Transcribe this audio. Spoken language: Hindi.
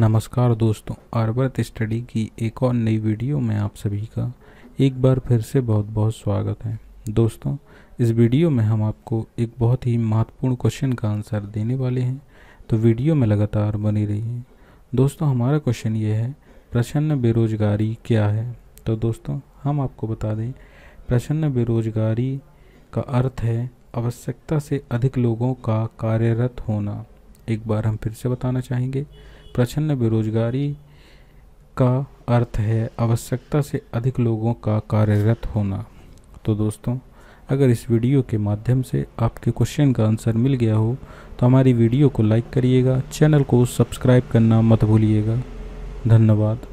नमस्कार दोस्तों आर्बर्थ स्टडी की एक और नई वीडियो में आप सभी का एक बार फिर से बहुत बहुत स्वागत है दोस्तों इस वीडियो में हम आपको एक बहुत ही महत्वपूर्ण क्वेश्चन का आंसर देने वाले हैं तो वीडियो में लगातार बनी रहिए दोस्तों हमारा क्वेश्चन ये है प्रसन्न बेरोजगारी क्या है तो दोस्तों हम आपको बता दें प्रसन्न बेरोजगारी का अर्थ है आवश्यकता से अधिक लोगों का कार्यरत होना एक बार हम फिर से बताना चाहेंगे प्रचन्न बेरोजगारी का अर्थ है आवश्यकता से अधिक लोगों का कार्यरत होना तो दोस्तों अगर इस वीडियो के माध्यम से आपके क्वेश्चन का आंसर मिल गया हो तो हमारी वीडियो को लाइक करिएगा चैनल को सब्सक्राइब करना मत भूलिएगा धन्यवाद